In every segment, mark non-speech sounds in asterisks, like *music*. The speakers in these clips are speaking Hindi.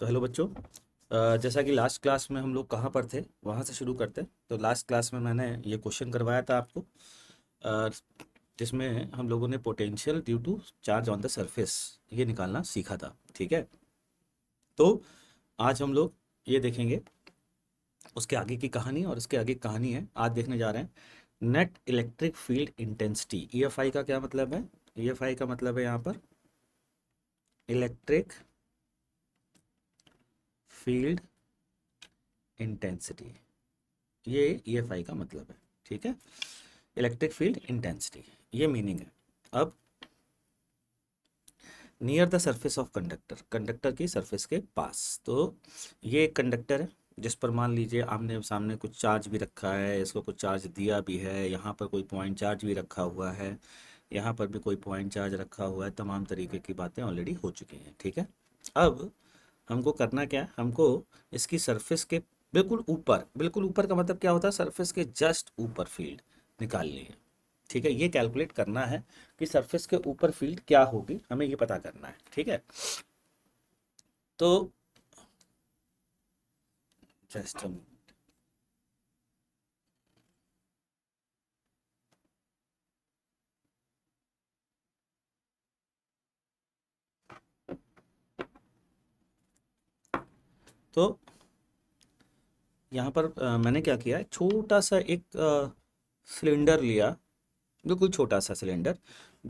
तो हेलो बच्चों जैसा कि लास्ट क्लास में हम लोग कहाँ पर थे वहाँ से शुरू करते तो लास्ट क्लास में मैंने ये क्वेश्चन करवाया था आपको जिसमें हम लोगों ने potential due to charge on the surface ये निकालना सीखा था ठीक है तो आज हम लोग ये देखेंगे उसके आगे की कहानी और उसके आगे कहानी है आज देखने जा रहे हैं net electric field intensity E का क्या मतलब है ई e का मतलब है यहाँ पर इलेक्ट्रिक फील्ड इंटेंसिटी ये ई e का मतलब है ठीक है इलेक्ट्रिक फील्ड इंटेंसिटी ये मीनिंग है अब near the surface of conductor conductor की सरफेस के पास तो ये एक कंडक्टर है जिस पर मान लीजिए आमने सामने कुछ चार्ज भी रखा है इसको कुछ चार्ज दिया भी है यहाँ पर कोई पॉइंट चार्ज भी रखा हुआ है यहाँ पर भी कोई पॉइंट चार्ज रखा हुआ है तमाम तरीके की बातें ऑलरेडी हो चुकी हैं ठीक है अब हमको करना क्या है हमको इसकी सरफेस के बिल्कुल ऊपर बिल्कुल ऊपर का मतलब क्या होता है सरफेस के जस्ट ऊपर फील्ड निकालनी है ठीक है ये कैलकुलेट करना है कि सरफेस के ऊपर फील्ड क्या होगी हमें ये पता करना है ठीक है तो जस्ट हम तो यहाँ पर आ, मैंने क्या किया है छोटा सा एक सिलेंडर लिया बिल्कुल छोटा सा सिलेंडर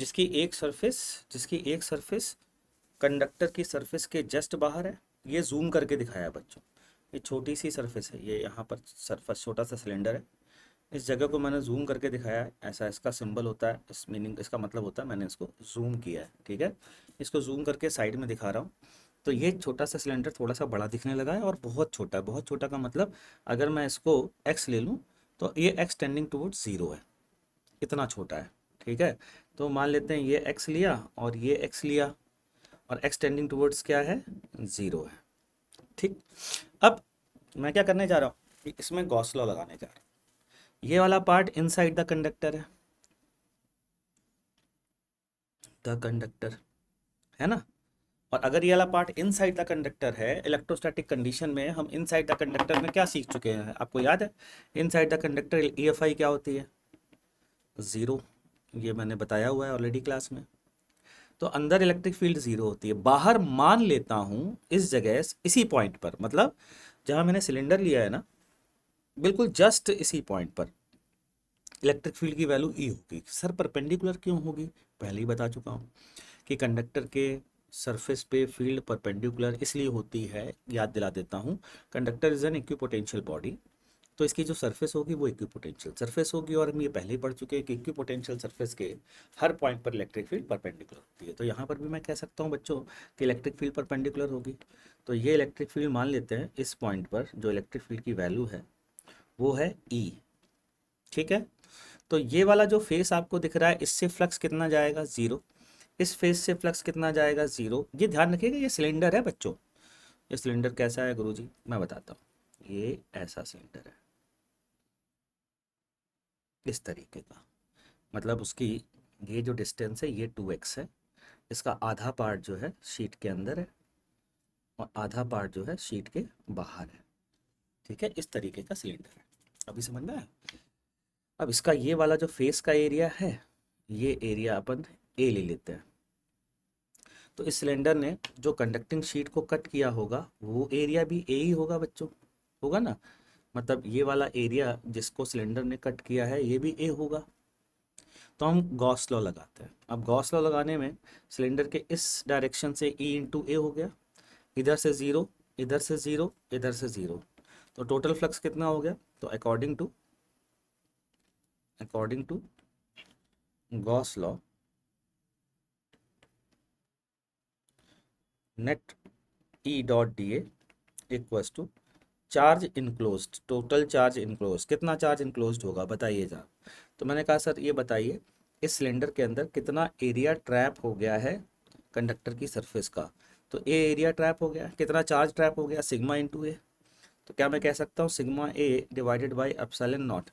जिसकी एक सरफेस जिसकी एक सरफेस कंडक्टर की सरफेस के जस्ट बाहर है ये जूम करके दिखाया बच्चों ये छोटी सी सरफेस है ये यहाँ पर सरफेस छोटा सा सिलेंडर है इस जगह को मैंने जूम करके दिखाया है ऐसा इसका सिंबल होता है इस मीनिंग इसका मतलब होता है मैंने इसको जूम किया है ठीक है इसको जूम करके साइड में दिखा रहा हूँ तो ये छोटा सा सिलेंडर थोड़ा सा बड़ा दिखने लगा है और बहुत छोटा है बहुत छोटा का मतलब अगर मैं इसको एक्स ले लूँ तो ये एक्स टेंडिंग टूवर्ड ज़ीरो है इतना छोटा है ठीक है तो मान लेते हैं ये एक्स लिया और ये एक्स लिया और एक्स टेंडिंग टूवर्ड्स क्या है ज़ीरो है ठीक अब मैं क्या करने जा रहा हूँ इसमें गौसला लगाने जा रहा हूँ ये वाला पार्ट इनसाइड द कंडक्टर है द कंडक्टर है ना और अगर ये वाला पार्ट इनसाइड द कंडक्टर है इलेक्ट्रोस्टैटिक कंडीशन में हम इनसाइड द कंडक्टर में क्या सीख चुके हैं आपको याद है इनसाइड द कंडक्टर आई क्या होती है ज़ीरो ये मैंने बताया हुआ है ऑलरेडी क्लास में तो अंदर इलेक्ट्रिक फील्ड ज़ीरो होती है बाहर मान लेता हूँ इस जगह इसी पॉइंट पर मतलब जहाँ मैंने सिलेंडर लिया है ना बिल्कुल जस्ट इसी पॉइंट पर इलेक्ट्रिक फील्ड की वैल्यू ई e होगी सर परपेंडिकुलर क्यों होगी पहले ही बता चुका हूँ कि कंडक्टर के सरफेस पे फील्ड परपेंडिकुलर इसलिए होती है याद दिला देता हूँ conductor is an equipotential body तो इसकी जो सरफेस होगी वो इक्विपोटेंशियल सरफेस होगी और हम ये पहले ही पढ़ चुके हैं कि इक्विपोटेंशियल सरफेस के हर पॉइंट पर इलेक्ट्रिक फील्ड परपेंडिकुलर होती है तो यहाँ पर भी मैं कह सकता हूँ बच्चों कि इलेक्ट्रिक फील्ड परपेंडिकुलर होगी तो ये इलेक्ट्रिक फील्ड मान लेते हैं इस पॉइंट पर जो इलेक्ट्रिक फील्ड की वैल्यू है वो है ई e, ठीक है तो ये वाला जो फेस आपको दिख रहा है इससे फ्लक्स कितना जाएगा ज़ीरो इस फेस से फ्लक्स कितना जाएगा ज़ीरो ये ध्यान रखिएगा ये सिलेंडर है बच्चों ये सिलेंडर कैसा है गुरुजी मैं बताता हूँ ये ऐसा सिलेंडर है इस तरीके का मतलब उसकी ये जो डिस्टेंस है ये टू एक्स है इसका आधा पार्ट जो है शीट के अंदर है और आधा पार्ट जो है शीट के बाहर है ठीक है इस तरीके का सिलेंडर है अभी समझ में आया अब इसका ये वाला जो फेस का एरिया है ये एरिया अपन ए ले लेते हैं तो इस सिलेंडर ने जो कंडक्टिंग शीट को कट किया होगा वो एरिया भी ए ही होगा बच्चों होगा ना मतलब ये वाला एरिया जिसको सिलेंडर ने कट किया है ये भी ए होगा तो हम गॉस लॉ लगाते हैं अब गॉस लॉ लगाने में सिलेंडर के इस डायरेक्शन से ई इंटू ए हो गया इधर से ज़ीरो इधर से ज़ीरो इधर से ज़ीरो तो टोटल फ्लक्स कितना हो गया तो according to according to Gauss law net E dot D equals to charge enclosed total charge enclosed कितना चार्ज इनक्लोज होगा बताइए जा तो मैंने कहा सर ये बताइए इस सिलेंडर के अंदर कितना एरिया ट्रैप हो गया है कंडक्टर की सरफेस का तो ए एरिया ट्रैप हो गया कितना चार्ज ट्रैप हो गया सिग्मा इंटू ए तो क्या मैं कह सकता हूँ sigma A divided by epsilon naught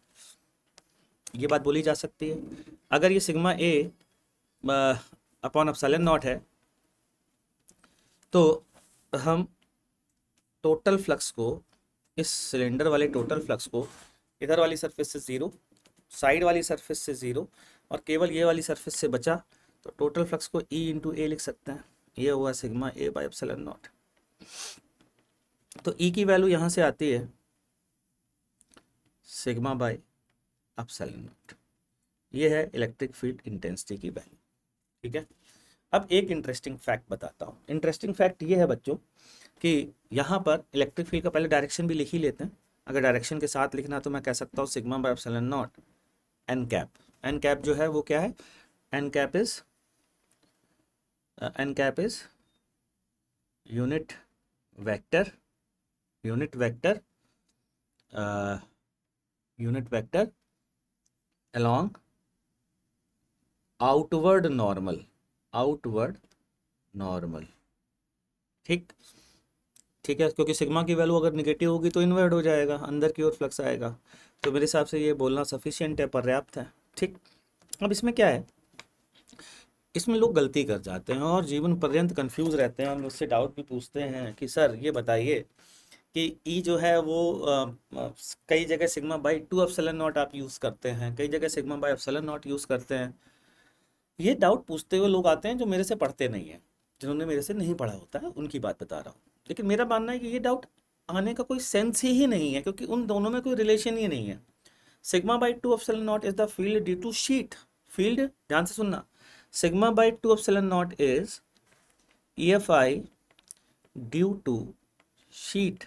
ये बात बोली जा सकती है अगर ये sigma A upon epsilon naught है तो हम टोटल फ्लक्स को इस सिलेंडर वाले टोटल फ्लक्स को इधर वाली सरफेस से ज़ीरो साइड वाली सरफेस से ज़ीरो और केवल ये वाली सरफेस से बचा तो टोटल फ्लक्स को ई इंटू ए लिख सकते हैं ये हुआ sigma A by epsilon naught तो ई e की वैल्यू यहाँ से आती है सिग्मा बाई एप्सलन नॉट ये है इलेक्ट्रिक फील्ड इंटेंसिटी की वैल्यू ठीक है अब एक इंटरेस्टिंग फैक्ट बताता हूँ इंटरेस्टिंग फैक्ट ये है बच्चों कि यहाँ पर इलेक्ट्रिक फील्ड का पहले डायरेक्शन भी लिख ही लेते हैं अगर डायरेक्शन के साथ लिखना तो मैं कह सकता हूँ sigma by epsilon naught N cap N cap जो है वो क्या है N cap is N cap is unit vector unit vector unit vector along outward normal outward normal ठीक ठीक है क्योंकि सिग्मा की वैल्यू अगर निगेटिव होगी तो इनवर्ड हो जाएगा अंदर की ओर फ्लक्स आएगा तो मेरे हिसाब से ये बोलना सफिशियंट है पर्याप्त है ठीक अब इसमें क्या है इसमें लोग गलती कर जाते हैं और जीवन पर्यंत कंफ्यूज रहते हैं और मुझसे डाउट भी पूछते हैं कि सर ये बताइए कि ई e जो है वो आ, कई जगह sigma by two of naught आप यूज़ करते हैं कई जगह sigma by of naught use करते हैं ये डाउट पूछते हुए लोग आते हैं जो मेरे से पढ़ते नहीं हैं जिन्होंने मेरे से नहीं पढ़ा होता है उनकी बात बता रहा हूँ लेकिन मेरा मानना है कि ये डाउट आने का कोई सेंस ही, ही नहीं है क्योंकि उन दोनों में कोई रिलेशन ही नहीं है sigma by two of epsilon naught is the field due to sheet field ध्यान से सुनना sigma by two of epsilon naught is E F I due to sheet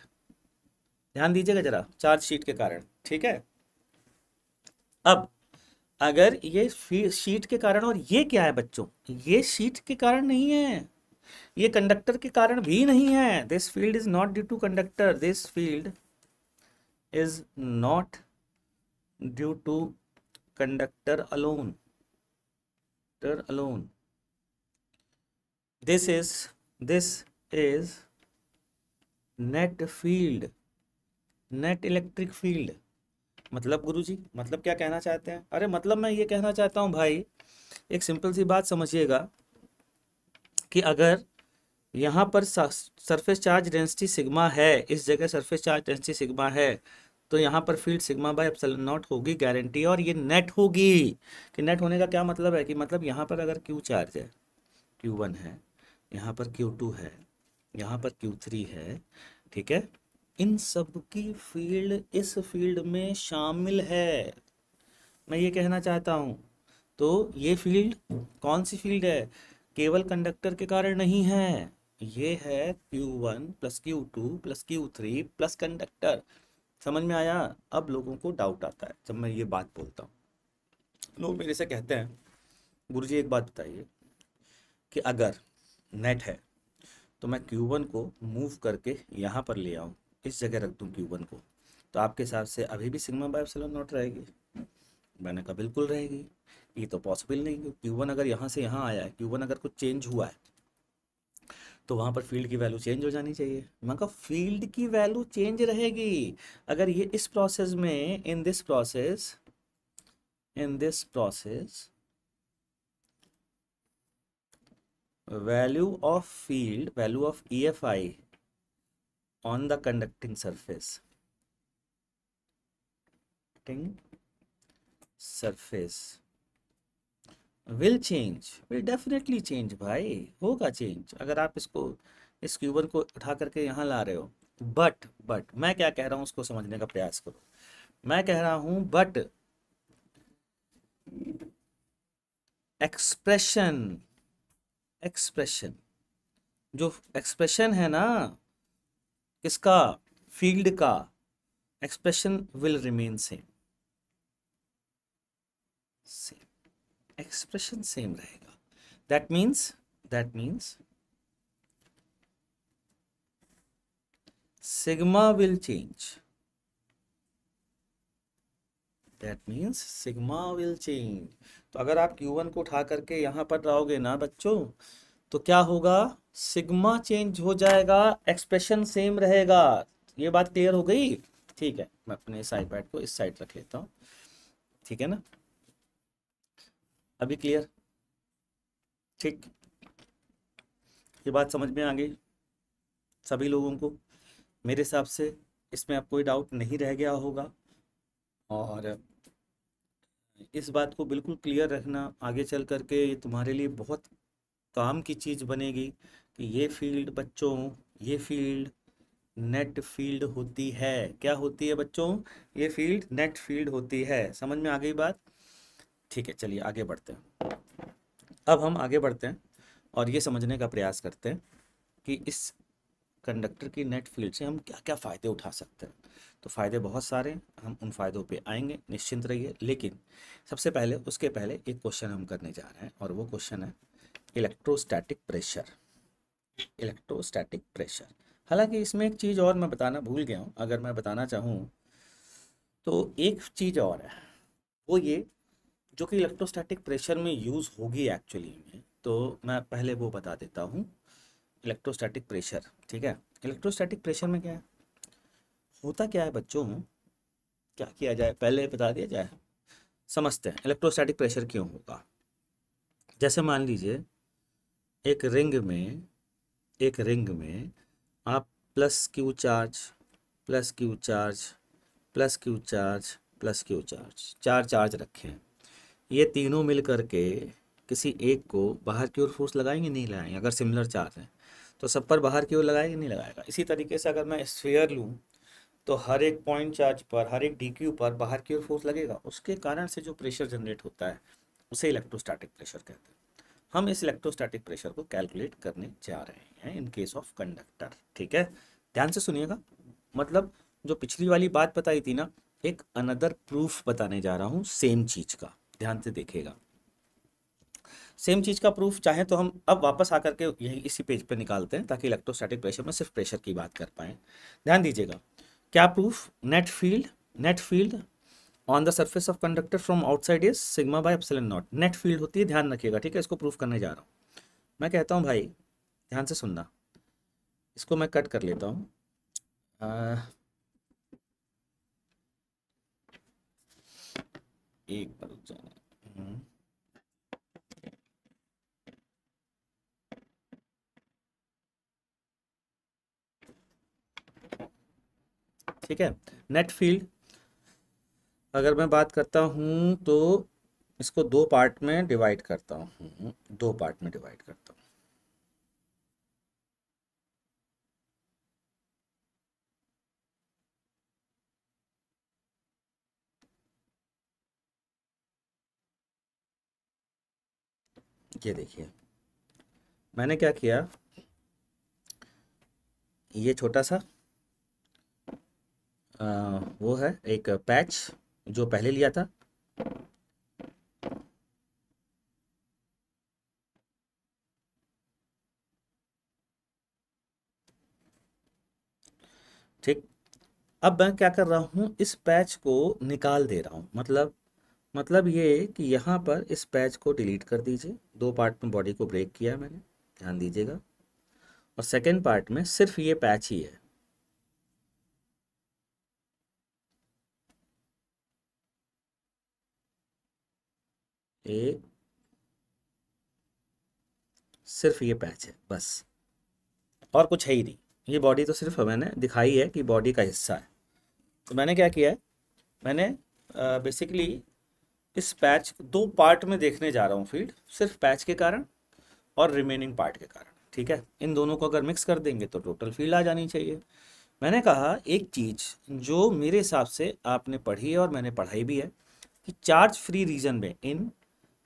ध्यान दीजिएगा जरा चार्ज शीट के कारण ठीक है अब अगर ये शीट के कारण और ये क्या है बच्चों ये शीट के कारण नहीं है ये कंडक्टर के कारण भी नहीं है this field is not due to conductor this field is not due to conductor alone conductor alone this is this is net field net electric field मतलब गुरु जी मतलब क्या कहना चाहते हैं अरे मतलब मैं ये कहना चाहता हूँ भाई एक सिंपल सी बात समझिएगा कि अगर यहाँ पर सरफेस चार्ज डेंसिटी सिग्मा है इस जगह सरफेस चार्ज डेंसिटी सिग्मा है तो यहाँ पर field sigma by epsilon naught होगी गारंटी और ये नेट होगी कि नेट होने का क्या मतलब है कि मतलब यहाँ पर अगर क्यू चार्ज है क्यू वन है यहाँ पर क्यू टू है यहाँ पर क्यू थ्री है ठीक है इन सबकी फील्ड इस फील्ड में शामिल है मैं ये कहना चाहता हूँ तो ये फील्ड कौन सी फील्ड है केवल कंडक्टर के कारण नहीं है ये है Q1 plus Q two plus Q three plus conductor समझ में आया अब लोगों को डाउट आता है जब मैं ये बात बोलता हूँ लोग मेरे से कहते हैं गुरु जी एक बात बताइए कि अगर नेट है तो मैं Q1 को मूव करके यहाँ पर ले आऊँ इस जगह रख दूँ क्यू को तो आपके हिसाब से अभी भी सिग्मा बाय एप्सिलॉन नॉट रहेगी मैंने कहा बिल्कुल रहेगी ये तो पॉसिबल नहीं क्यू अगर यहाँ से यहाँ आया है क्यू अगर कुछ चेंज हुआ है तो वहाँ पर फील्ड की वैल्यू चेंज हो जानी चाहिए मैं कहा फील्ड की वैल्यू चेंज रहेगी अगर ये इस प्रोसेस में in this process in this process value of field value of E F I on the conducting surface surface will change will definitely change भाई होगा चेंज अगर आप इसको इस क्यूबर को उठा करके यहां ला रहे हो बट बट मैं क्या कह रहा हूं उसको समझने का प्रयास करो मैं कह रहा हूं बट एक्सप्रेशन एक्सप्रेशन जो एक्सप्रेशन है ना किसका फील्ड का expression will remain same same expression same रहेगा that means that means sigma will change that means sigma will change तो अगर आप Q1 को उठा करके यहाँ पर रहोगे ना बच्चों तो क्या होगा सिग्मा चेंज हो जाएगा एक्सप्रेशन सेम रहेगा ये बात क्लियर हो गई ठीक है मैं अपने इस आईपैड को इस साइड रख लेता हूँ ठीक है ना अभी क्लियर ठीक ये बात समझ में आ गई सभी लोगों को मेरे हिसाब से इसमें अब कोई डाउट नहीं रह गया होगा और इस बात को बिल्कुल क्लियर रखना आगे चल करके ये तुम्हारे लिए बहुत काम की चीज़ बनेगी कि ये फील्ड बच्चों ये फील्ड नेट फील्ड होती है क्या होती है बच्चों ये फील्ड नेट फील्ड होती है समझ में आ गई बात ठीक है चलिए आगे बढ़ते हैं अब हम आगे बढ़ते हैं और ये समझने का प्रयास करते हैं कि इस कंडक्टर की नेट फील्ड से हम क्या क्या फ़ायदे उठा सकते हैं तो फ़ायदे बहुत सारे हम उन फ़ायदों पे आएंगे निश्चिंत रहिए लेकिन सबसे पहले उसके पहले एक क्वेश्चन हम करने जा रहे हैं और वो क्वेश्चन है इलेक्ट्रोस्टैटिक प्रेशर इलेक्ट्रोस्टैटिक प्रेशर हालांकि इसमें एक चीज़ और मैं बताना भूल गया हूँ अगर मैं बताना चाहूँ तो एक चीज़ और है वो ये जो कि इलेक्ट्रोस्टैटिक प्रेशर में यूज़ होगी एक्चुअली में तो मैं पहले वो बता देता हूँ इलेक्ट्रोस्टैटिक प्रेशर ठीक है इलेक्ट्रोस्टैटिक प्रेशर में क्या है होता क्या है बच्चों क्या किया जाए पहले बता दिया जाए समझते हैं इलेक्ट्रोस्टैटिक प्रेशर क्यों होगा जैसे मान लीजिए एक रिंग में एक रिंग में आप plus Q charge plus Q charge plus Q charge plus Q charge चार चार्ज रखें ये तीनों मिल करके किसी एक को बाहर की ओर फोर्स लगाएंगे नहीं लगाएंगे अगर सिमिलर चार्ज है तो सब पर बाहर की ओर लगाएंगे नहीं लगाएगा इसी तरीके से अगर मैं स्फेयर लूँ तो हर एक पॉइंट चार्ज पर हर एक डी पर बाहर की ओर फोर्स लगेगा उसके कारण से जो प्रेशर जनरेट होता है उसे इलेक्ट्रोस्टैटिक प्रेशर कहते हैं हम इस इलेक्ट्रोस्टैटिक प्रेशर को कैलकुलेट करने जा रहे हैं इन केस ऑफ कंडक्टर ठीक है ध्यान से सुनिएगा मतलब जो पिछली वाली बात बताई थी ना एक अनदर प्रूफ बताने जा रहा हूँ सेम चीज का ध्यान से देखेगा सेम चीज का प्रूफ चाहे तो हम अब वापस आकर के यही इसी पेज पर निकालते हैं ताकि इलेक्ट्रोस्टैटिक प्रेशर में सिर्फ प्रेशर की बात कर पाए ध्यान दीजिएगा क्या proof net field net field on the surface of conductor from outside is sigma by epsilon naught net field होती है ध्यान रखिएगा ठीक है इसको प्रूफ करने जा रहा हूँ मैं कहता हूँ भाई ध्यान से सुनना इसको मैं कट कर लेता हूँ एक बार हम्म। ठीक है नेट फील्ड अगर मैं बात करता हूँ तो इसको दो पार्ट में डिवाइड करता हूँ दो पार्ट में डिवाइड करता हूँ ये देखिए मैंने क्या किया ये छोटा सा आ, वो है एक पैच जो पहले लिया था ठीक अब मैं क्या कर रहा हूं इस पैच को निकाल दे रहा हूं मतलब मतलब ये कि यहाँ पर इस पैच को डिलीट कर दीजिए दो पार्ट में बॉडी को ब्रेक किया मैंने ध्यान दीजिएगा और सेकेंड पार्ट में सिर्फ ये पैच ही है ए सिर्फ ये पैच है बस और कुछ है ही नहीं ये बॉडी तो सिर्फ मैंने दिखाई है कि बॉडी का हिस्सा है तो मैंने क्या किया है मैंने बेसिकली इस पैच दो पार्ट में देखने जा रहा हूँ फीड सिर्फ पैच के कारण और रिमेनिंग पार्ट के कारण ठीक है इन दोनों को अगर मिक्स कर देंगे तो टोटल फील्ड आ जानी चाहिए मैंने कहा एक चीज़ जो मेरे हिसाब से आपने पढ़ी है और मैंने पढ़ाई भी है कि चार्ज फ्री रीजन में in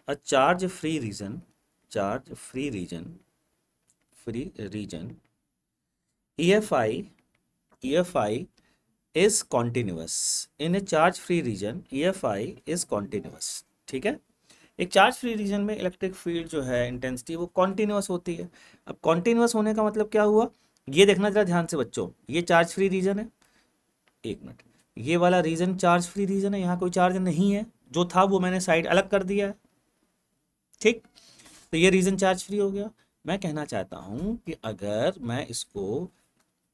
charge charge free free region region free region E F I E F I is continuous in a charge free region E F I is continuous ठीक है एक चार्ज फ्री रीजन में इलेक्ट्रिक फील्ड जो है इंटेंसिटी वो कॉन्टिन्यूस होती है अब कॉन्टिन्यूस होने का मतलब क्या हुआ ये देखना जरा ध्यान से बच्चों ये चार्ज फ्री रीजन है एक मिनट ये वाला रीजन चार्ज फ्री रीजन है यहाँ कोई चार्ज नहीं है जो था वो मैंने साइड अलग कर दिया है ठीक तो ये रीज़न चार्ज फ्री हो गया मैं कहना चाहता हूं कि अगर मैं इसको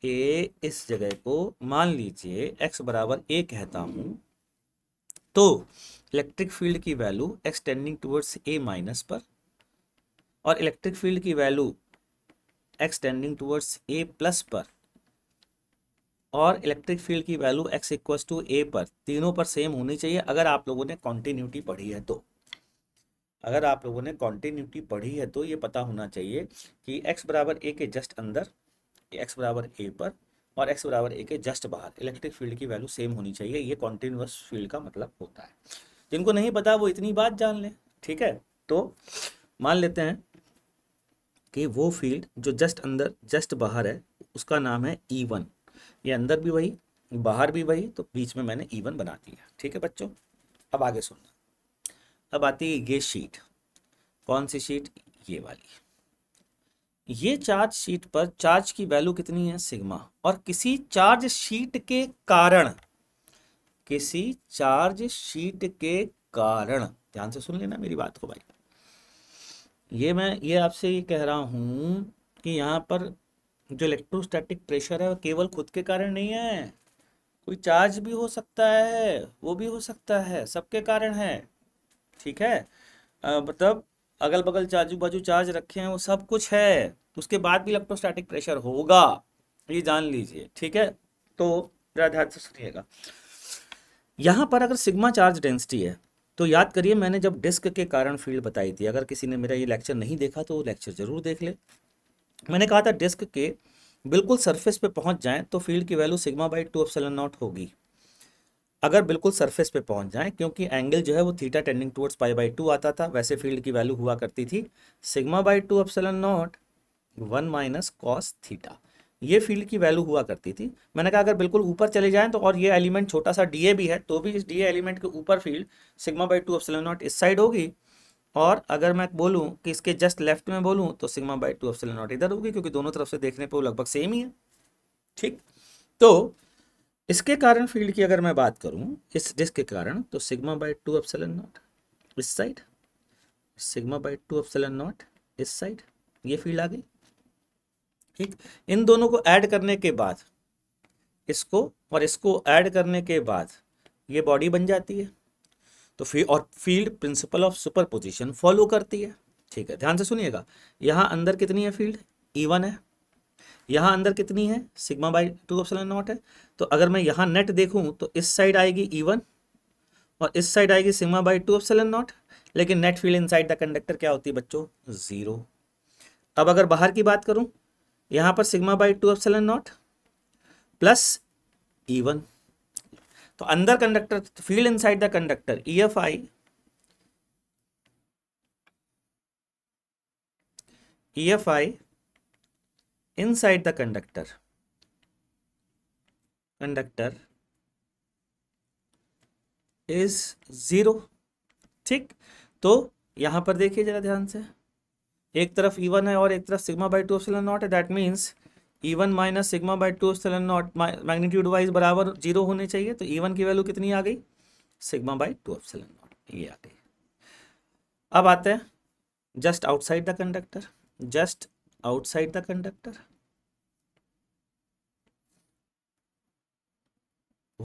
ए इस जगह को मान लीजिए एक्स बराबर ए कहता हूं तो इलेक्ट्रिक फील्ड की value extending towards A minus पर और इलेक्ट्रिक फील्ड की value extending towards A plus पर और इलेक्ट्रिक फील्ड की value x equal to A पर तीनों पर सेम होनी चाहिए अगर आप लोगों ने कॉन्टीन्यूटी पढ़ी है तो अगर आप लोगों ने कॉन्टीन्यूटी पढ़ी है तो ये पता होना चाहिए कि एक्स बराबर ए के जस्ट अंदर एक्स बराबर ए पर और एक्स बराबर ए के जस्ट बाहर इलेक्ट्रिक फील्ड की वैल्यू सेम होनी चाहिए ये कॉन्टीन्यूस फील्ड का मतलब होता है जिनको नहीं पता वो इतनी बात जान लें ठीक है तो मान लेते हैं कि वो फील्ड जो जस्ट अंदर जस्ट बाहर है उसका नाम है ई e वन ये अंदर भी वही बाहर भी वही तो बीच में मैंने ई e वन बना दिया ठीक है बच्चों अब आगे सुनना अब आती है ये शीट कौन सी शीट ये वाली ये चार्ज शीट पर चार्ज की वैल्यू कितनी है सिग्मा और किसी चार्ज शीट के कारण किसी चार्ज शीट के कारण ध्यान से सुन लेना मेरी बात को भाई ये मैं ये आपसे ये कह रहा हूं कि यहाँ पर जो इलेक्ट्रोस्टैटिक प्रेशर है वो केवल खुद के कारण नहीं है कोई चार्ज भी हो सकता है वो भी हो सकता है सबके कारण है ठीक है मतलब अगल बगल चाजू बाजू चार्ज रखे हैं वो सब कुछ है उसके बाद भी इलेक्ट्रोस्टैटिक प्रेशर होगा ये जान लीजिए ठीक है तो ध्यान से तो सुनिएगा यहाँ पर अगर सिग्मा चार्ज डेंसिटी है तो याद करिए मैंने जब डिस्क के कारण फील्ड बताई थी अगर किसी ने मेरा ये लेक्चर नहीं देखा तो वो लेक्चर ज़रूर देख ले मैंने कहा था डिस्क के बिल्कुल सरफेस पे पहुंच जाएं तो फील्ड की value sigma by two F naught होगी अगर बिल्कुल सरफेस पे पहुंच जाएं क्योंकि एंगल जो है वो theta tending towards pi by two आता था वैसे फील्ड की वैल्यू हुआ करती थी sigma by two epsilon naught one minus cos theta ये फील्ड की वैल्यू हुआ करती थी मैंने कहा अगर बिल्कुल ऊपर चले जाएं तो और ये एलिमेंट छोटा सा डी भी है तो भी इस डी एलिमेंट के ऊपर field sigma by two epsilon naught इस साइड होगी और अगर मैं बोलूँ कि इसके जस्ट लेफ्ट में बोलूँ तो sigma by two epsilon naught इधर होगी क्योंकि दोनों तरफ से देखने पर लगभग सेम ही है ठीक तो इसके कारण फील्ड की अगर मैं बात करूं इस डिस्क के कारण तो sigma by two epsilon naught इस side sigma by two epsilon naught इस साइड ये फील्ड आ गई ठीक इन दोनों को ऐड करने के बाद इसको और इसको ऐड करने के बाद ये बॉडी बन जाती है तो फी और field principle of position follow करती है ठीक है ध्यान से सुनिएगा यहाँ अंदर कितनी है फील्ड ई e है यहाँ अंदर कितनी है sigma by two epsilon naught है तो अगर मैं यहाँ नेट देखूँ तो इस साइड आएगी ई e वन और इस साइड आएगी sigma by two epsilon naught लेकिन net field side the conductor क्या होती है बच्चों ज़ीरो अब अगर बाहर की बात करूँ यहाँ पर sigma by two epsilon naught plus E e one तो अंदर conductor field side the conductor E F I E F I inside the conductor conductor is zero ठीक तो यहां पर देखिए जरा ध्यान से एक तरफ ई e वन है और एक तरफ sigma by two epsilon naught है that means E one minus sigma by two epsilon naught magnitude wise बराबर जीरो होने चाहिए तो ई e वन की वैल्यू कितनी आ गई sigma by two epsilon naught ये आ गई अब आते हैं just outside the conductor just outside the conductor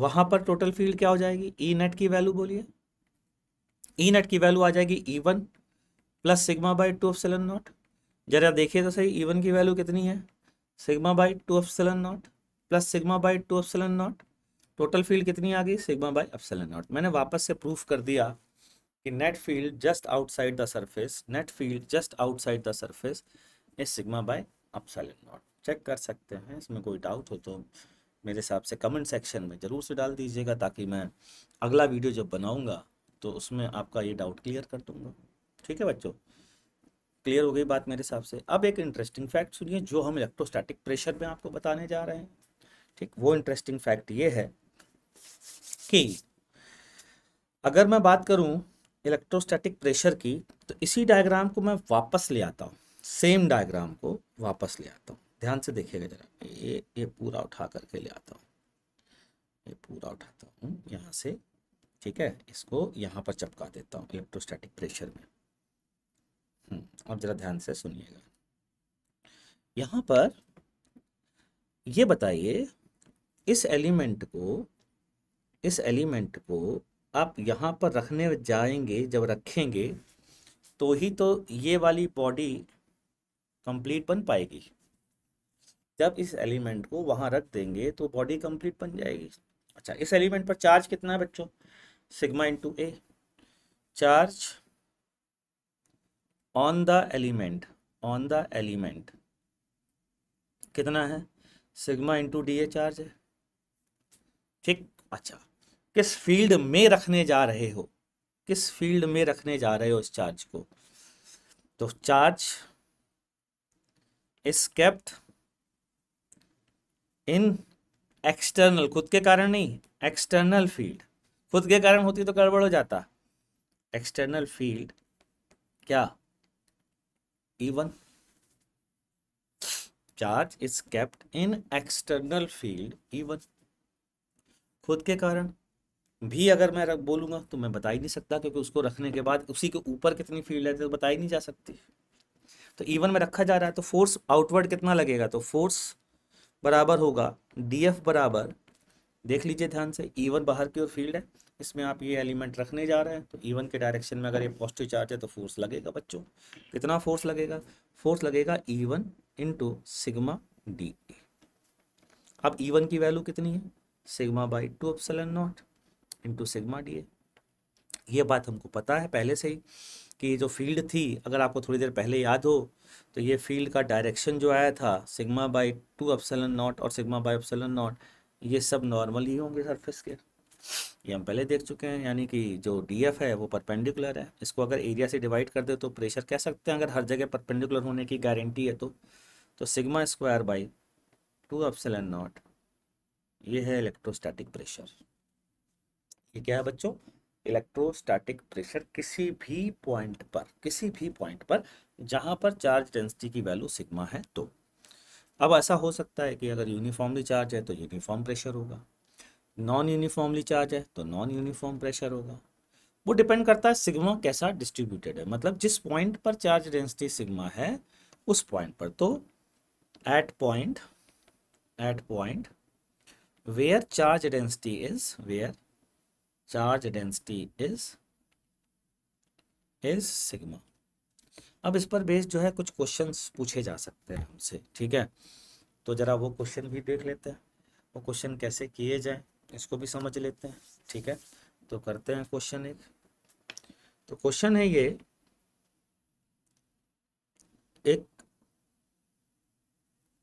वहां पर टोटल फील्ड क्या हो जाएगी ई e नेट की वैल्यू बोलिए ई e नेट की वैल्यू आ जाएगी E one plus sigma by two of epsilon naught जरा देखिए तो सही ई e वन की वैल्यू कितनी है sigma by two of epsilon naught plus sigma by two of epsilon naught total field कितनी आ गई sigma by epsilon naught मैंने वापस से प्रूफ कर दिया कि net field just outside the surface net field just outside the surface is sigma by सेलन not check कर सकते हैं इसमें कोई डाउट हो तो मेरे हिसाब से कमेंट सेक्शन में ज़रूर से डाल दीजिएगा ताकि मैं अगला वीडियो जब बनाऊँगा तो उसमें आपका ये डाउट क्लियर कर दूँगा ठीक है बच्चों क्लियर हो गई बात मेरे हिसाब से अब एक इंटरेस्टिंग फैक्ट सुनिए जो हम इलेक्ट्रोस्टैटिक प्रेशर में आपको बताने जा रहे हैं ठीक वो इंटरेस्टिंग फैक्ट ये है कि अगर मैं बात करूं इलेक्ट्रोस्टैटिक प्रेशर की तो इसी डायग्राम को मैं वापस ले आता हूं सेम डायग्राम को वापस ले आता हूं ध्यान से देखिएगा जरा ये ये पूरा उठा करके ले आता हूँ ये पूरा उठाता हूँ यहाँ से ठीक है इसको यहाँ पर चपका देता हूँ इलेक्ट्रोस्टैटिक प्रेशर में हम्म, अब जरा ध्यान से सुनिएगा यहाँ पर ये बताइए इस एलिमेंट को इस एलिमेंट को आप यहाँ पर रखने जाएंगे जब रखेंगे तो ही तो ये वाली बॉडी कंप्लीट बन पाएगी जब इस एलिमेंट को वहां रख देंगे तो बॉडी कंप्लीट बन जाएगी अच्छा इस एलिमेंट पर चार्ज कितना है बच्चों sigma into A charge on the element on the element कितना है sigma into D A charge है ठीक अच्छा किस फील्ड में रखने जा रहे हो किस फील्ड में रखने जा रहे हो इस चार्ज को तो चार्ज इस कैप्ट इन एक्सटर्नल खुद के कारण नहीं एक्सटर्नल फील्ड खुद के कारण होती तो गड़बड़ हो जाता एक्सटर्नल फील्ड क्या even charge is kept in external field even खुद के कारण भी अगर मैं रख बोलूंगा तो मैं बता ही नहीं सकता क्योंकि उसको रखने के बाद उसी के ऊपर कितनी फील्ड है तो बताई नहीं जा सकती तो इवन e में रखा जा रहा है तो फोर्स आउटवर्ड कितना लगेगा तो फोर्स बराबर होगा डी एफ बराबर देख लीजिए ध्यान से ई e वन बाहर की ओर फील्ड है इसमें आप ये एलिमेंट रखने जा रहे हैं तो ई e वन के डायरेक्शन में अगर ये पॉजिटिव चार्ज है तो फोर्स लगेगा बच्चों कितना फोर्स लगेगा फोर्स लगेगा E one to sigma D अब ई e वन की वैल्यू कितनी है sigma by two epsilon naught into sigma D ये बात हमको पता है पहले से ही की जो फील्ड थी अगर आपको थोड़ी देर पहले याद हो तो ये फील्ड का डायरेक्शन जो आया था sigma by two epsilon naught और सिग्मा बाई अपसलन नॉट ये सब नॉर्मल ही होंगे सरफेस के ये हम पहले देख चुके हैं यानी कि जो डी एफ है वो परपेंडिकुलर है इसको अगर एरिया से डिवाइड कर दे तो प्रेशर कह सकते हैं अगर हर जगह परपेंडिकुलर होने की गारंटी है तो तो sigma square by two epsilon naught ये है इलेक्ट्रोस्टैटिक प्रेशर ये क्या है बच्चों इलेक्ट्रोस्टैटिक प्रेशर किसी भी पॉइंट पर किसी भी पॉइंट पर जहां पर चार्ज डेंसिटी की वैल्यू सिग्मा है तो अब ऐसा हो सकता है कि अगर यूनिफॉर्मली चार्ज है तो यूनिफॉर्म प्रेशर होगा नॉन यूनिफॉर्मली चार्ज है तो नॉन यूनिफॉर्म प्रेशर होगा वो डिपेंड करता है सिग्मा कैसा डिस्ट्रीब्यूटेड है मतलब जिस पॉइंट पर चार्ज डेंसिटी सिग्मा है उस पॉइंट पर तो at point at point where charge density is where charge density is is sigma अब इस पर बेस्ड जो है कुछ क्वेश्चन पूछे जा सकते हैं हमसे ठीक है तो जरा वो क्वेश्चन भी देख लेते हैं वो क्वेश्चन कैसे किए जाए इसको भी समझ लेते हैं ठीक है तो करते हैं क्वेश्चन एक तो क्वेश्चन है ये एक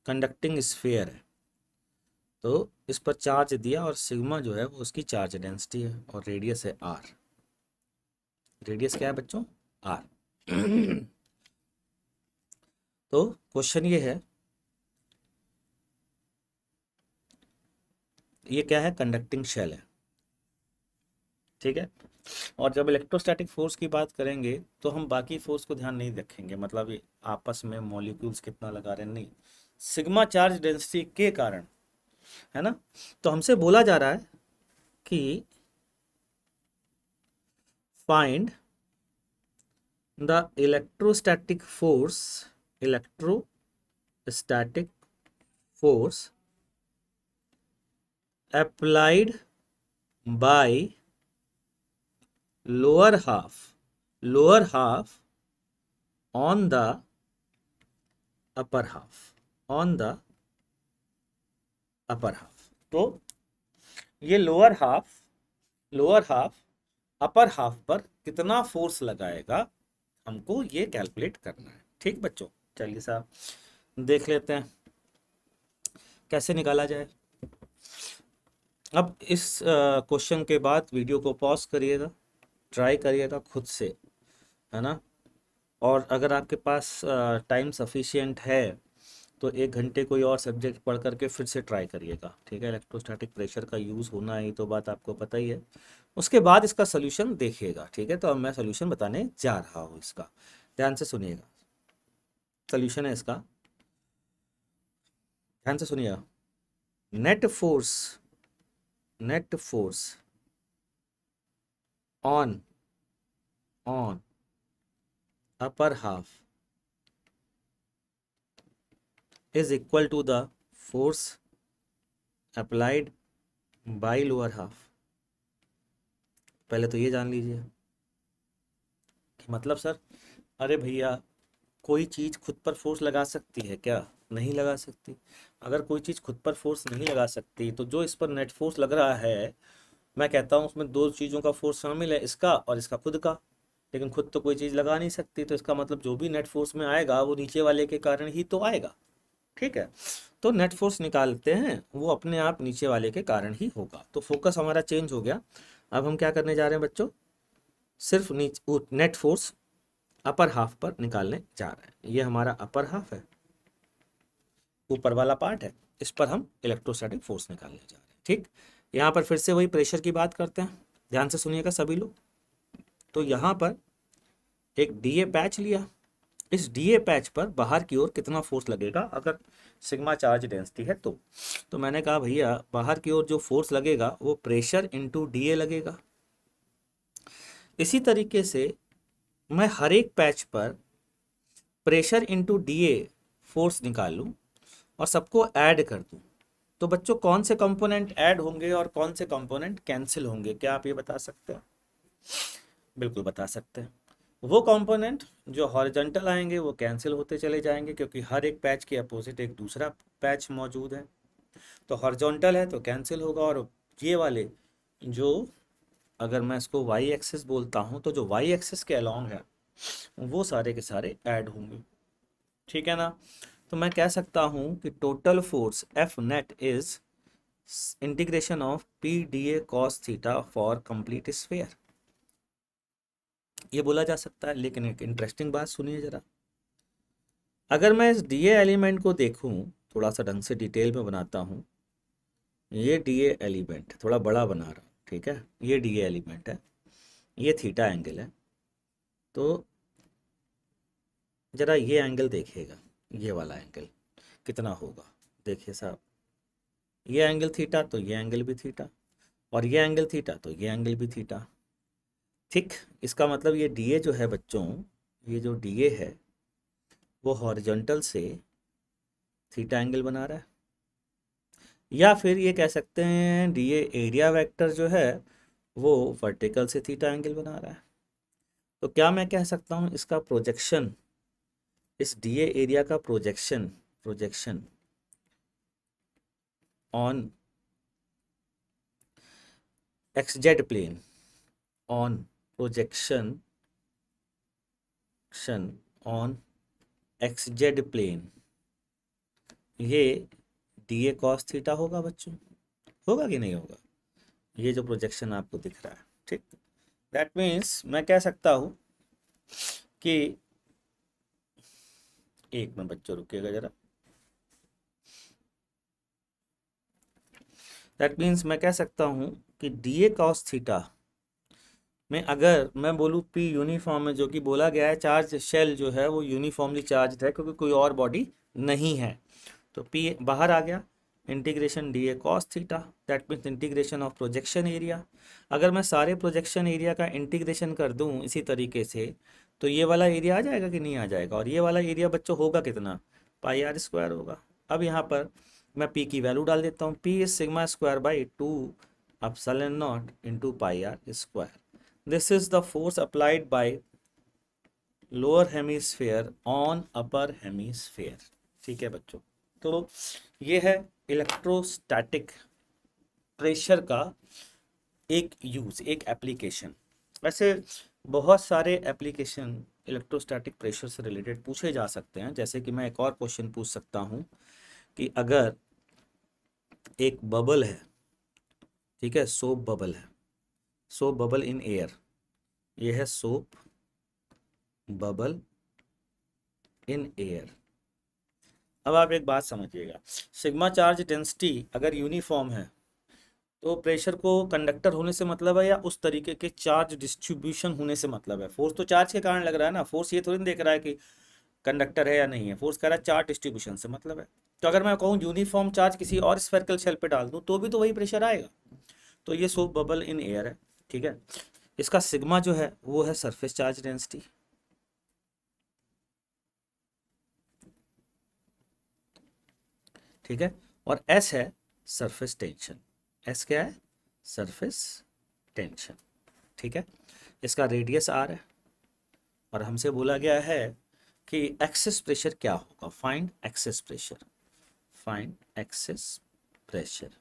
कंडक्टिंग स्फेयर है तो इस पर चार्ज दिया और सिग्मा जो है वो उसकी चार्ज डेंसिटी है और रेडियस है आर रेडियस क्या है बच्चों आर *clears throat* तो क्वेश्चन ये है ये क्या है कंडक्टिंग शेल है ठीक है और जब इलेक्ट्रोस्टैटिक फोर्स की बात करेंगे तो हम बाकी फोर्स को ध्यान नहीं रखेंगे मतलब आपस में मॉलिक्यूल्स कितना लगा रहे हैं नहीं सिग्मा चार्ज डेंसिटी के कारण है ना तो हमसे बोला जा रहा है कि find the electrostatic force electrostatic force applied by lower half lower half on the upper half on the upper half तो ये lower half lower half upper half पर कितना फोर्स लगाएगा हमको ये कैलकुलेट करना है ठीक बच्चों चलिए साहब देख लेते हैं कैसे निकाला जाए अब इस क्वेश्चन के बाद वीडियो को पॉज करिएगा ट्राई करिएगा खुद से है ना और अगर आपके पास टाइम सफिशिएंट है तो एक घंटे कोई और सब्जेक्ट पढ़ करके फिर से ट्राई करिएगा ठीक है इलेक्ट्रोस्टैटिक प्रेशर का यूज़ होना ही तो बात आपको पता ही है उसके बाद इसका सोल्यूशन देखिएगा ठीक है तो अब मैं सोल्यूशन बताने जा रहा हूँ इसका ध्यान से सुनिएगा सोल्यूशन है इसका ध्यान से सुनिएगा net force net force on on upper half is equal to the force applied by lower half पहले तो ये जान लीजिए कि मतलब सर अरे भैया कोई चीज़ खुद पर फोर्स लगा सकती है क्या नहीं लगा सकती अगर कोई चीज़ खुद पर फोर्स नहीं लगा सकती तो जो इस पर नेट फोर्स लग रहा है मैं कहता हूँ उसमें दो चीज़ों का फोर्स शामिल है इसका और इसका खुद का लेकिन खुद तो कोई चीज़ लगा नहीं सकती तो इसका मतलब जो भी नेट फोर्स में आएगा वो नीचे वाले के कारण ही तो आएगा ठीक है तो नेट फोर्स निकालते हैं वो अपने आप नीचे वाले के कारण ही होगा तो फोकस हमारा चेंज हो गया अब हम क्या करने जा रहे हैं बच्चों सिर्फ नीचे नेट फोर्स अपर हाफ पर निकालने जा रहे हैं ये हमारा अपर हाफ है ऊपर वाला पार्ट है इस पर हम इलेक्ट्रोस्टैटिक फोर्स निकालने जा रहे हैं ठीक यहाँ पर फिर से वही प्रेशर की बात करते हैं ध्यान से सुनिएगा सभी लोग तो यहाँ पर एक डी ए पैच लिया इस ए पैच पर बाहर की ओर कितना फोर्स लगेगा अगर सिग्मा चार्ज डेंसिटी है तो तो मैंने कहा भैया बाहर की ओर जो फोर्स लगेगा वो प्रेशर इंटू ए लगेगा इसी तरीके से मैं हर एक पैच पर प्रेशर इंटू ए फोर्स निकाल लूँ और सबको ऐड कर दूँ तो बच्चों कौन से कंपोनेंट ऐड होंगे और कौन से कंपोनेंट कैंसिल होंगे क्या आप ये बता सकते हैं बिल्कुल बता सकते हैं वो कंपोनेंट जो हॉरिजेंटल आएंगे वो कैंसिल होते चले जाएंगे क्योंकि हर एक पैच के अपोजिट एक दूसरा पैच मौजूद है तो हॉरिजॉन्टल है तो कैंसिल होगा और ये वाले जो अगर मैं इसको वाई एक्सेस बोलता हूँ तो जो वाई एक्सेस के अलॉन्ग है वो सारे के सारे ऐड होंगे ठीक है ना तो मैं कह सकता हूँ कि total force F net is integration of P D A cos theta for complete sphere ये बोला जा सकता है लेकिन एक इंटरेस्टिंग बात सुनिए ज़रा अगर मैं इस डी एलिमेंट को देखूं थोड़ा सा ढंग से डिटेल में बनाता हूँ ये डी एलिमेंट थोड़ा बड़ा बना रहा ठीक है ये डी एलिमेंट है ये थीटा एंगल है तो ज़रा ये एंगल देखिएगा ये वाला एंगल कितना होगा देखिए साहब ये एंगल थीटा तो ये एंगल भी थीटा और ये एंगल थीटा तो ये एंगल भी थीटा ठीक इसका मतलब ये डी ए जो है बच्चों ये जो डी ए है वो हॉरिजॉन्टल से थीटा एंगल बना रहा है या फिर ये कह सकते हैं डी ए एरिया वेक्टर जो है वो वर्टिकल से थीटा एंगल बना रहा है तो क्या मैं कह सकता हूँ इसका प्रोजेक्शन इस डी एरिया का projection projection on X Z plane on projection X Z plane ये डी ए कॉस थीटा होगा बच्चों होगा कि नहीं होगा ये जो प्रोजेक्शन आपको दिख रहा है ठीक दैट मीन्स मैं कह सकता हूँ कि एक मिनट बच्चों रुकेगा जरा दैट मीन्स मैं कह सकता हूँ कि डी ए कॉस थीटा में अगर मैं बोलूँ पी यूनिफॉर्म है जो कि बोला गया है चार्ज शेल जो है वो यूनिफॉर्मली चार्ज है क्योंकि कोई और बॉडी नहीं है तो पी बाहर आ गया integration D A cos theta that means integration of projection area अगर मैं सारे प्रोजेक्शन एरिया का इंटीग्रेशन कर दूँ इसी तरीके से तो ये वाला एरिया आ जाएगा कि नहीं आ जाएगा और ये वाला एरिया बच्चों होगा कितना पाई आर स्क्वायर होगा अब यहाँ पर मैं पी की वैल्यू डाल देता हूँ P is sigma square by two epsilon naught into pi R square This is the force applied by lower hemisphere on upper hemisphere ठीक है बच्चों तो ये है इलेक्ट्रोस्टैटिक प्रेशर का एक यूज़ एक एप्लीकेशन वैसे बहुत सारे एप्लीकेशन इलेक्ट्रोस्टैटिक प्रेशर से रिलेटेड पूछे जा सकते हैं जैसे कि मैं एक और क्वेश्चन पूछ सकता हूँ कि अगर एक बबल है ठीक है सोप बबल है सोप बबल इन एयर ये है सोप बबल इन एयर अब आप एक बात समझिएगा सिग्मा चार्ज डेंसिटी अगर यूनिफॉर्म है तो प्रेशर को कंडक्टर होने से मतलब है या उस तरीके के चार्ज डिस्ट्रीब्यूशन होने से मतलब है फोर्स तो चार्ज के कारण लग रहा है ना फोर्स ये थोड़ी देख रहा है कि कंडक्टर है या नहीं है फोर्स कह रहा है चार्ज डिस्ट्रीब्यूशन से मतलब है तो अगर मैं कहूँ यूनिफॉर्म चार्ज किसी और स्पेरिकल शेल पर डाल दूँ तो भी तो वही प्रेशर आएगा तो ये सोप बबल इन एयर है ठीक है इसका सिग्मा जो है वो है सरफेस चार्ज डेंसिटी ठीक है और एस है सरफेस टेंशन एस क्या है सरफेस टेंशन ठीक है इसका रेडियस आर है और हमसे बोला गया है कि एक्सेस प्रेशर क्या होगा find excess pressure find excess pressure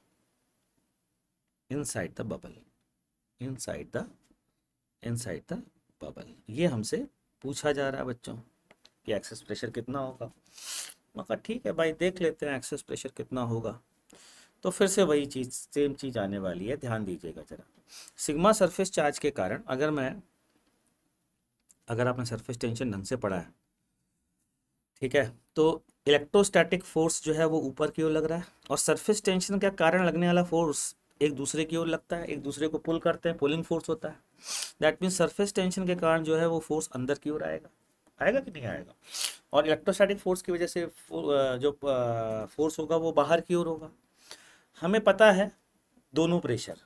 inside the bubble inside the inside the bubble ये हमसे पूछा जा रहा है बच्चों कि एक्सेस प्रेशर कितना होगा मगर ठीक है भाई देख लेते हैं एक्सेस प्रेशर कितना होगा तो फिर से वही चीज़ सेम चीज़ आने वाली है ध्यान दीजिएगा जरा सिग्मा सरफेस चार्ज के कारण अगर मैं अगर आपने सरफेस टेंशन ढंग से पढ़ा है ठीक है तो इलेक्ट्रोस्टैटिक फोर्स जो है वो ऊपर की ओर लग रहा है और सरफेस टेंशन का कारण लगने वाला फोर्स एक दूसरे की ओर लगता है एक दूसरे को पुल करते हैं पुलिंग फोर्स होता है दैट मीन्स सरफेस टेंशन के कारण जो है वो फोर्स अंदर की ओर आएगा आएगा कि नहीं आएगा और इलेक्ट्रोस्टैटिक फोर्स की वजह से जो फोर्स होगा वो बाहर की ओर होगा हमें पता है दोनों प्रेशर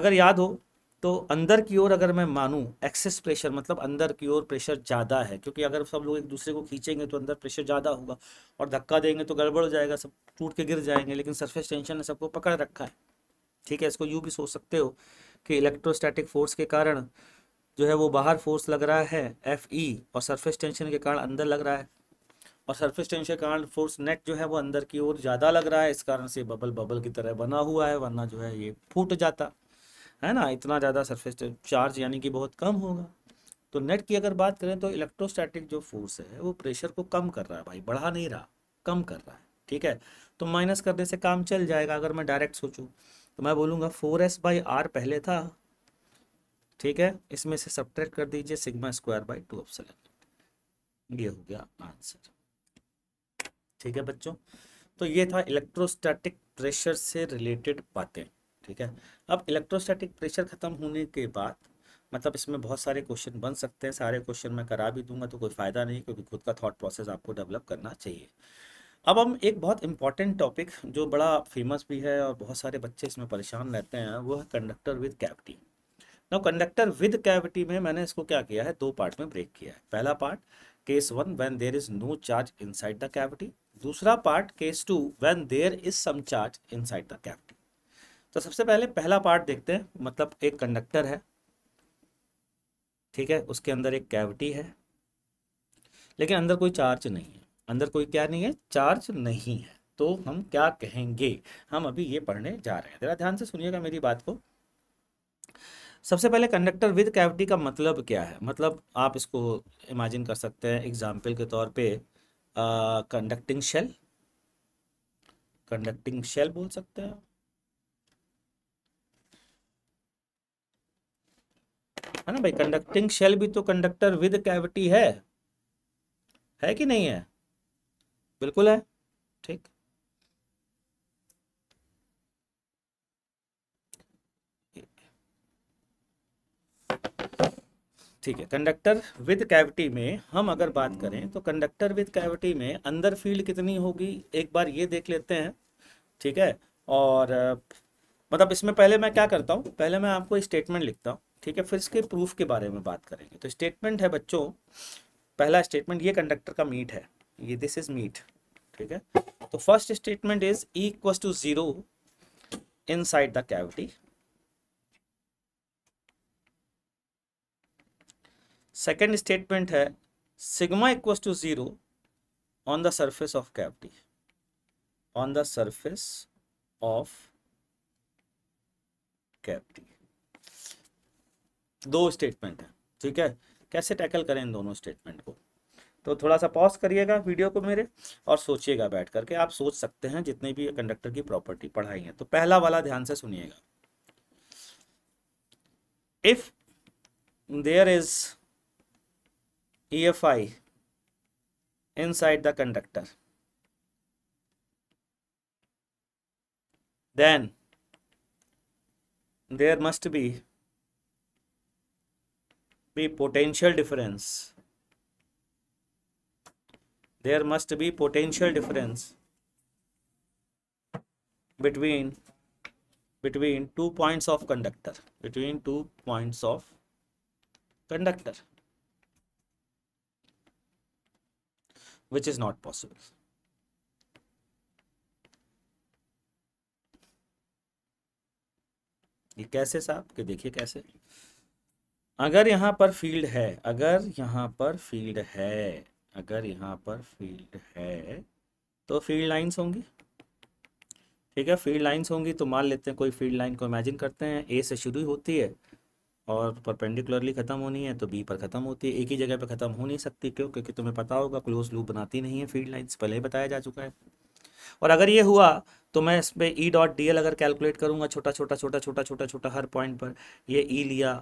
अगर याद हो तो अंदर की ओर अगर मैं मानूं एक्सेस प्रेशर मतलब अंदर की ओर प्रेशर ज़्यादा है क्योंकि अगर सब लोग एक दूसरे को खींचेंगे तो अंदर प्रेशर ज़्यादा होगा और धक्का देंगे तो गड़बड़ हो जाएगा सब टूट के गिर जाएंगे लेकिन सरफेस टेंशन ने सबको पकड़ रखा है ठीक है इसको यू भी सोच सकते हो कि इलेक्ट्रोस्टैटिक फोर्स के कारण जो है वो बाहर फोर्स लग रहा है एफ ई और सरफेस टेंशन के कारण अंदर लग रहा है और सरफेस टेंशन के कारण फोर्स नेट जो है वो अंदर की ओर ज़्यादा लग रहा है इस कारण से बबल बबल की तरह बना हुआ है वरना जो है ये फूट जाता है ना इतना ज़्यादा सरफेस चार्ज यानी कि बहुत कम होगा तो नेट की अगर बात करें तो इलेक्ट्रोस्टैटिक जो फोर्स है वो प्रेशर को कम कर रहा है भाई बढ़ा नहीं रहा कम कर रहा है ठीक है तो माइनस करने से काम चल जाएगा अगर मैं डायरेक्ट सोचूँ तो मैं बोलूँगा फोर एस बाई आर पहले था ठीक है इसमें से सब्ट्रैक्ट कर दीजिए sigma square by two epsilon ये हो गया आंसर ठीक है बच्चों तो ये था इलेक्ट्रोस्टैटिक प्रेशर से रिलेटेड बातें ठीक है अब इलेक्ट्रोस्टैटिक प्रेशर खत्म होने के बाद मतलब इसमें बहुत सारे क्वेश्चन बन सकते हैं सारे क्वेश्चन मैं करा भी दूंगा तो कोई फ़ायदा नहीं क्योंकि खुद का थॉट प्रोसेस आपको डेवलप करना चाहिए अब हम एक बहुत इम्पॉर्टेंट टॉपिक जो बड़ा फेमस भी है और बहुत सारे बच्चे इसमें परेशान रहते हैं वो है कंडक्टर विद कैविटी ना कंडक्टर विद कैविटी में मैंने इसको क्या किया है दो पार्ट में ब्रेक किया है पहला part case one when there is no charge inside the cavity दूसरा part case two when there is some charge inside the cavity तो सबसे पहले पहला पार्ट देखते हैं मतलब एक कंडक्टर है ठीक है उसके अंदर एक कैविटी है लेकिन अंदर कोई चार्ज नहीं है अंदर कोई क्या नहीं है चार्ज नहीं है तो हम क्या कहेंगे हम अभी ये पढ़ने जा रहे हैं जरा ध्यान से सुनिएगा मेरी बात को सबसे पहले कंडक्टर विद कैविटी का मतलब क्या है मतलब आप इसको इमेजिन कर सकते हैं एग्जाम्पल के तौर पे कंडक्टिंग शेल कंडक्टिंग शेल बोल सकते हैं है ना भाई कंडक्टिंग शेल भी तो कंडक्टर विद कैविटी है है कि नहीं है बिल्कुल है ठीक ठीक है कंडक्टर विद कैविटी में हम अगर बात करें तो कंडक्टर विद कैविटी में अंदर फील्ड कितनी होगी एक बार ये देख लेते हैं ठीक है और मतलब इसमें पहले मैं क्या करता हूँ पहले मैं आपको स्टेटमेंट लिखता हूँ ठीक है फिर इसके प्रूफ के बारे में बात करेंगे तो स्टेटमेंट है बच्चों पहला स्टेटमेंट ये कंडक्टर का मीट है ये दिस इज मीट ठीक है तो first statement is equal to zero inside the cavity second statement है sigma equal to zero on the surface of cavity on the surface of cavity दो स्टेटमेंट है ठीक है कैसे टैकल करें इन दोनों स्टेटमेंट को तो थोड़ा सा पॉज करिएगा वीडियो को मेरे और सोचिएगा बैठ करके आप सोच सकते हैं जितने भी कंडक्टर की प्रॉपर्टी पढ़ाई है तो पहला वाला ध्यान से सुनिएगा if there is E F I inside the conductor then there must be be potential difference there must be potential difference between between two points of conductor between two points of conductor which is not possible ये कैसे साहब कि देखिए कैसे अगर यहाँ पर फील्ड है अगर यहाँ पर फील्ड है अगर यहाँ पर फील्ड है तो फील्ड लाइंस होंगी ठीक है फील्ड लाइंस होंगी तो मान लेते हैं कोई फील्ड लाइन को इमेजिन करते हैं ए से शुरू होती है और परपेंडिकुलरली ख़त्म होनी है तो बी पर ख़त्म होती है एक ही जगह पर ख़त्म हो नहीं सकती क्यों क्योंकि तुम्हें पता होगा क्लोज लूप बनाती नहीं है फील्ड लाइन्स पहले ही बताया जा चुका है और अगर ये हुआ तो मैं इस पर ई डॉट डी एल अगर कैलकुलेट करूँगा छोटा छोटा छोटा छोटा छोटा छोटा हर पॉइंट पर ये ई e लिया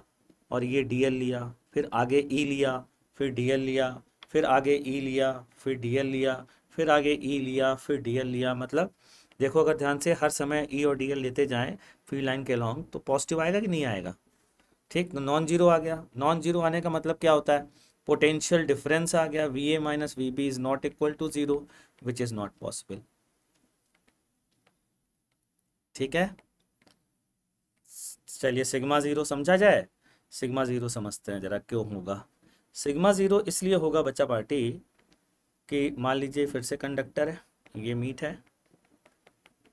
और ये डी एल लिया फिर आगे ई e लिया फिर डी एल लिया फिर आगे ई लिया फिर डी लिया फिर आगे ई लिया फिर डी लिया मतलब देखो अगर ध्यान से हर समय ई और डी लेते जाएं फी लाइन के लॉन्ग तो पॉजिटिव आएगा कि नहीं आएगा ठीक नॉन जीरो तो आ गया नॉन जीरो आने का मतलब क्या होता है पोटेंशियल डिफरेंस आ गया V A minus V B is not equal to zero which is not possible ठीक है चलिए सिग्मा जीरो समझा जाए सिग्मा जीरो समझते हैं जरा क्यों होगा सिग्मा ज़ीरो इसलिए होगा बच्चा पार्टी कि मान लीजिए फिर से कंडक्टर है ये मीट है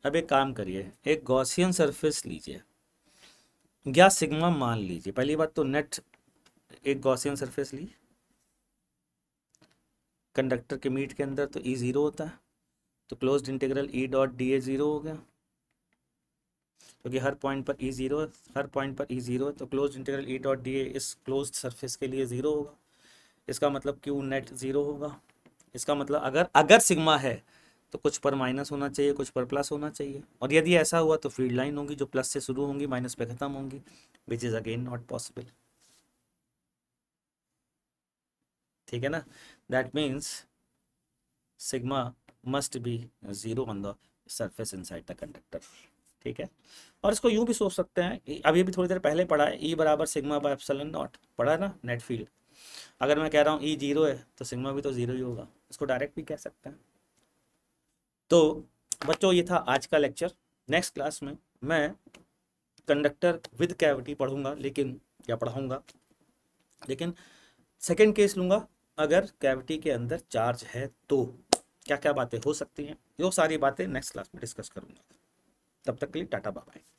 अब एक काम करिए एक गॉसियन सरफेस लीजिए या सिग्मा मान लीजिए पहली बात तो नेट एक गॉसियन सरफेस ली कंडक्टर के मीट के अंदर तो ई e ज़ीरो होता है तो close integral E e dot D A zero हो गया क्योंकि हर पॉइंट पर ई e ज़ीरो हर पॉइंट पर ई ज़ीरो तो close integral E dot D A इस क्लोज सरफेस के लिए ज़ीरो होगा इसका मतलब क्यू नेट ज़ीरो होगा इसका मतलब अगर अगर सिग्मा है तो कुछ पर माइनस होना चाहिए कुछ पर प्लस होना चाहिए और यदि ऐसा हुआ तो फील्ड लाइन होगी जो प्लस से शुरू होंगी माइनस पे खत्म होंगी which is again not possible ठीक है ना that means sigma must be zero on the inside the conductor ठीक है और इसको यूं भी सोच सकते हैं अभी अभी थोड़ी देर पहले पढ़ा है ई e बराबर सिग्मा बाय एप्सलन नॉट पढ़ा ना नेट फील्ड अगर मैं कह रहा हूँ ई e जीरो है तो सिग्मा भी तो ज़ीरो ही होगा इसको डायरेक्ट भी कह सकते हैं तो बच्चों ये था आज का लेक्चर नेक्स्ट क्लास में मैं कंडक्टर विद कैविटी पढ़ूंगा लेकिन या पढ़ाऊंगा लेकिन सेकेंड केस लूंगा अगर कैविटी के अंदर चार्ज है तो क्या क्या बातें हो सकती हैं वो सारी बातें नेक्स्ट क्लास में डिस्कस करूंगा तब तक के लिए टाटा बाय